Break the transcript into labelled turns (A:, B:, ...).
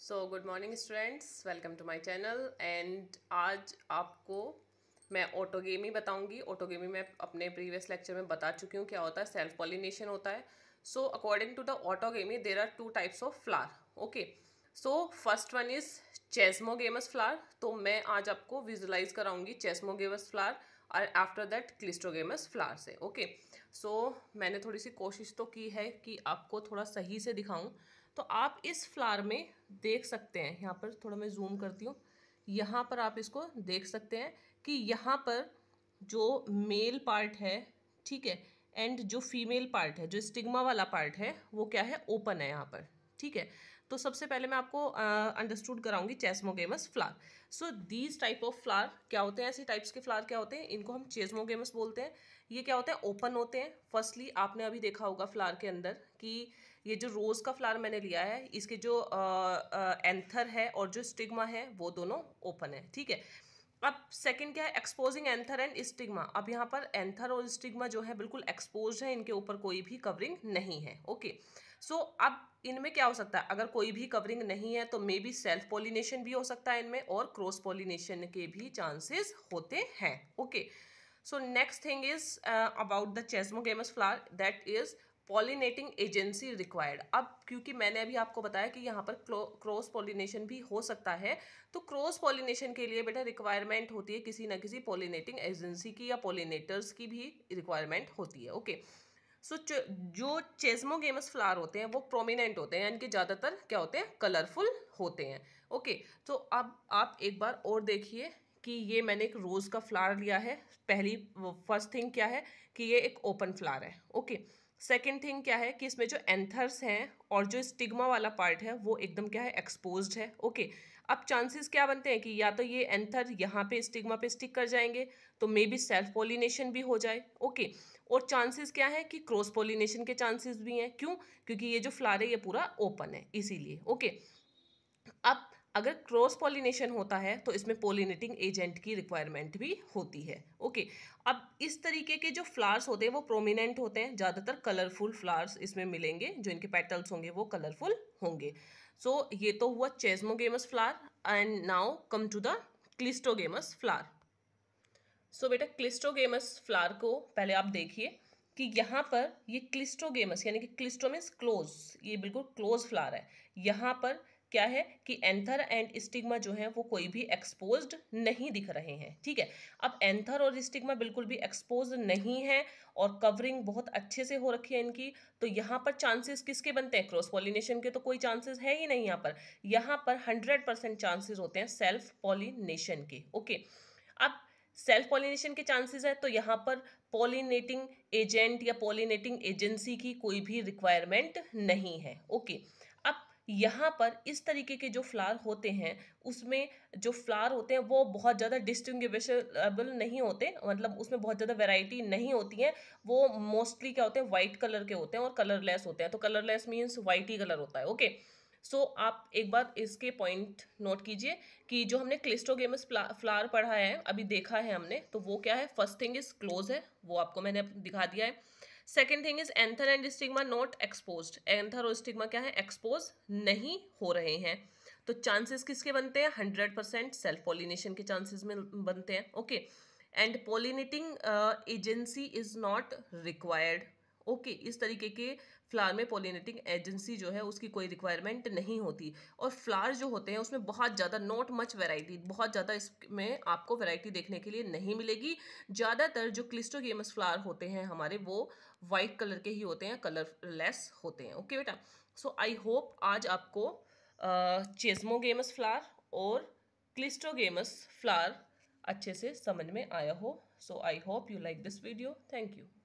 A: So good morning students welcome to my channel and आज आपको मैं ऑटोगेमी बताऊंगी ऑटोगेमी मैं अपने प्रीवियस लेक्चर में बता चुकी हूँ क्या होता है सेल्फ पॉलिनेशन होता है so according to the autogamy there are two types of flower okay so first one is chasmogamous flower तो मैं आज आपको विजुलाइज कराऊंगी चेस्मोगेमस फ्लावर और आफ्टर दैट क्लिस्टोगेमस फ्लावर से ओके सो मैंने थोड़ी सी कोशिश तो की है कि आपको थोड़ा सही से दिखाऊं तो आप इस फ्लावर में देख सकते हैं यहाँ पर थोड़ा मैं जूम करती हूँ यहाँ पर आप इसको देख सकते हैं कि यहाँ पर जो मेल पार्ट है ठीक है एंड जो फीमेल पार्ट है जो स्टिग्मा वाला पार्ट है वो क्या है ओपन है यहाँ पर ठीक है तो सबसे पहले मैं आपको अंडरस्टूड कराऊंगी chasmogamous flower so these type of flower क्या होते हैं ऐसे टाइप्स के फ्लार क्या होते हैं इनको हम चेस्मोगेमस बोलते हैं ये क्या होते हैं ओपन होते हैं फर्स्टली आपने अभी देखा होगा फ्लार के अंदर कि ये जो रोज़ का फ्लार मैंने लिया है इसके जो एंथर आ, एंथर है और जो स्टिग्मा है वो दोनों ओपन है ठीक है अब सेकंड क्या है एक्सपोजिंग एंथर एंड स्टिग्मा अब यहाँ पर एंथर और स्टिग्मा जो है बिल्कुल एक्सपोज है इनके ऊपर कोई भी कवरिंग नहीं है ओके सो so, अब इनमें क्या हो सकता है अगर कोई भी कवरिंग नहीं है तो मे बी सेल्फ पॉलिनेशन भी हो सकता है इनमें और क्रॉस पॉलिनेशन के भी चांसेस होते हैं okay so next thing is about the chasmogamous flower that is pollinating agency required अब क्योंकि मैंने अभी आपको बताया कि यहाँ पर क्रॉस पॉलिनेशन भी हो सकता है तो क्रॉस पॉलिनेशन के लिए बेटा रिक्वायरमेंट होती है किसी ना किसी पॉलिनेटिंग एजेंसी की या पॉलिनेटर्स की भी रिक्वायरमेंट होती है ओके सो so, जो चेस्मोगेमस फ्लावर होते हैं वो प्रोमिनेंट होते हैं यानी कि ज़्यादातर क्या होते हैं कलरफुल होते हैं ओके तो अब आप एक बार और देखिए कि ये मैंने एक रोज़ का फ्लावर लिया है पहली फर्स्ट थिंग क्या है कि ये एक ओपन फ्लावर है ओके okay. सेकेंड थिंग क्या है कि इसमें जो एंथर्स हैं और जो स्टिग्मा वाला पार्ट है वो एकदम क्या है एक्सपोज है ओके अब चांसेस क्या बनते हैं कि या तो ये एंथर यहाँ पे स्टिग्मा पे स्टिक कर जाएंगे तो मे बी सेल्फ पोलिनेशन भी हो जाए ओके और चांसेस क्या है कि क्रॉस पोलिनेशन के चांसेस भी हैं क्यों क्योंकि ये जो फ्लार है ये पूरा ओपन है इसीलिए ओके अब अगर क्रॉस पॉलिनेशन होता है तो इसमें पोलिनेटिंग एजेंट की रिक्वायरमेंट भी होती है ओके अब इस तरीके के जो फ्लावर्स होते हैं वो प्रोमिनेंट होते हैं ज़्यादातर कलरफुल फ्लावर्स इसमें मिलेंगे जो इनके पेटल्स होंगे वो कलरफुल होंगे सो so, ये तो हुआ chasmogamous flower and now come to the cleistogamous flower so बेटा क्लिस्टोगेमस फ्लावर को पहले आप देखिए कि यहाँ पर ये क्लिस्टोगेमस यानी कि क्लिस्टोमिस क्लोज ये बिल्कुल क्लोज फ्लावर है यहाँ पर क्या है कि एंथर एंड स्टिग्मा जो है वो कोई भी एक्सपोज्ड नहीं दिख रहे हैं ठीक है अब एंथर और स्टिग्मा बिल्कुल भी एक्सपोज नहीं है और कवरिंग बहुत अच्छे से हो रखी है इनकी तो यहाँ पर चांसेस किसके बनते हैं क्रॉस पॉलिनेशन के तो कोई चांसेस है ही नहीं यहाँ पर यहाँ पर हंड्रेड परसेंट चांसेस होते हैं सेल्फ पॉलिनेशन के ओके अब सेल्फ पॉलिनेशन के चांसेस है तो यहाँ पर पॉलिनेटिंग एजेंट या पॉलिनेटिंग एजेंसी की कोई भी रिक्वायरमेंट नहीं है ओके okay. यहाँ पर इस तरीके के जो फ्लावर होते हैं उसमें जो फ्लावर होते हैं वो बहुत ज़्यादा डिस्टिंगबल नहीं होते मतलब उसमें बहुत ज़्यादा वेराइटी नहीं होती है वो मोस्टली क्या होते हैं वाइट कलर के होते हैं और कलरलेस होते हैं तो कलरलेस मीन्स वाइट ही कलर होता है ओके सो so, आप एक बार इसके पॉइंट नोट कीजिए कि जो हमने क्लिस्टोगेमस फ्लावर पढ़ा है अभी देखा है हमने तो वो क्या है फर्स्ट थिंग इज क्लोज है वो आपको मैंने दिखा दिया है second thing is anther and stigma not expose anther और स्टिग्मा क्या है एक्सपोज नहीं हो रहे हैं तो चांसेस किसके बनते हैं हंड्रेड परसेंट सेल्फ पॉलिनेशन के चांसेस में बनते हैं okay and pollinating agency is not required okay इस तरीके के फ्लावर में पोलिनेटिंग एजेंसी जो है उसकी कोई रिक्वायरमेंट नहीं होती और फ्लावर जो होते हैं उसमें बहुत ज़्यादा नॉट मच वेराइटी बहुत ज़्यादा इसमें आपको वेराइटी देखने के लिए नहीं मिलेगी ज़्यादातर जो क्लिस्टोगेमस फ्लावर होते हैं हमारे वो वाइट कलर के ही होते हैं कलरलेस होते हैं ओके बेटा सो आई होप आज आपको चेस्मोगेमस फ्लार और क्लिस्टोगेमस फ्लार अच्छे से समझ में आया हो so I hope you like this video thank you